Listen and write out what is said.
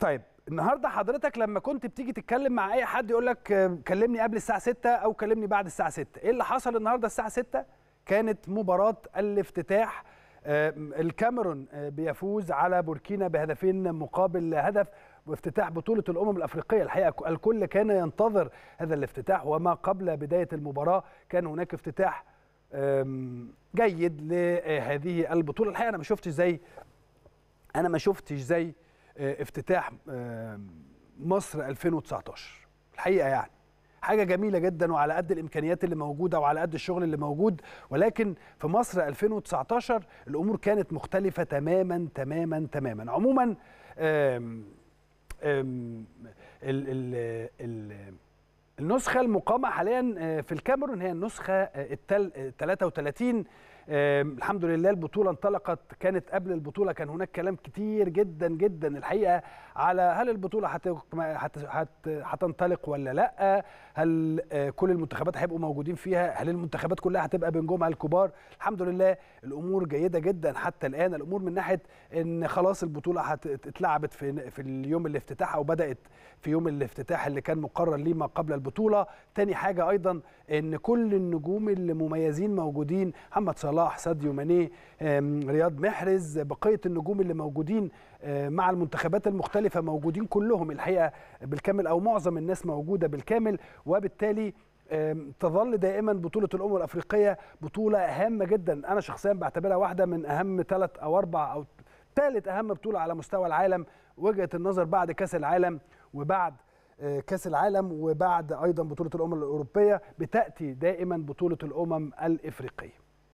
طيب النهارده حضرتك لما كنت بتيجي تتكلم مع اي حد يقول لك آه، كلمني قبل الساعه 6 او كلمني بعد الساعه 6 ايه اللي حصل النهارده الساعه 6 كانت مباراه الافتتاح آه، الكاميرون آه، بيفوز على بوركينا بهدفين مقابل هدف وافتتاح بطولة الأمم الأفريقية الحقيقة الكل كان ينتظر هذا الافتتاح وما قبل بداية المباراة كان هناك افتتاح جيد لهذه البطولة الحقيقة أنا ما شفتش زي أنا ما شفتش زي آه، افتتاح آه، مصر 2019 الحقيقه يعني حاجه جميله جدا وعلى قد الامكانيات اللي موجوده وعلى قد الشغل اللي موجود ولكن في مصر 2019 الامور كانت مختلفه تماما تماما تماما عموما آم آم ال ال ال النسخه المقامه حاليا آه، في الكاميرون هي النسخه ال 33 الحمد لله البطوله انطلقت كانت قبل البطوله كان هناك كلام كتير جدا جدا الحقيقه على هل البطوله هتنطلق ولا لا هل آه، كل المنتخبات هيبقوا موجودين فيها هل المنتخبات كلها هتبقى بين الكبار الحمد لله الامور جيده جدا حتى الان الامور من ناحيه ان خلاص البطوله اتلعبت في في اليوم الافتتاح او بدات في يوم الافتتاح اللي كان مقرر ليه ما قبل البطوله تاني حاجه ايضا ان كل النجوم اللي مميزين موجودين محمد صلاح صلاح ساديو ماني رياض محرز بقيه النجوم اللي موجودين آه، مع المنتخبات المختلفه موجودين كلهم الحقيقه بالكامل او معظم الناس موجوده بالكامل وبالتالي تظل دائما بطولة الأمم الأفريقية بطولة هامة جدا أنا شخصيا بعتبرها واحدة من أهم ثلاث أو أربع أو ثالث أهم بطولة على مستوى العالم وجهة النظر بعد كأس العالم وبعد آه، كأس العالم وبعد أيضا بطولة الأمم الأوروبية بتأتي دائما بطولة الأمم الإفريقية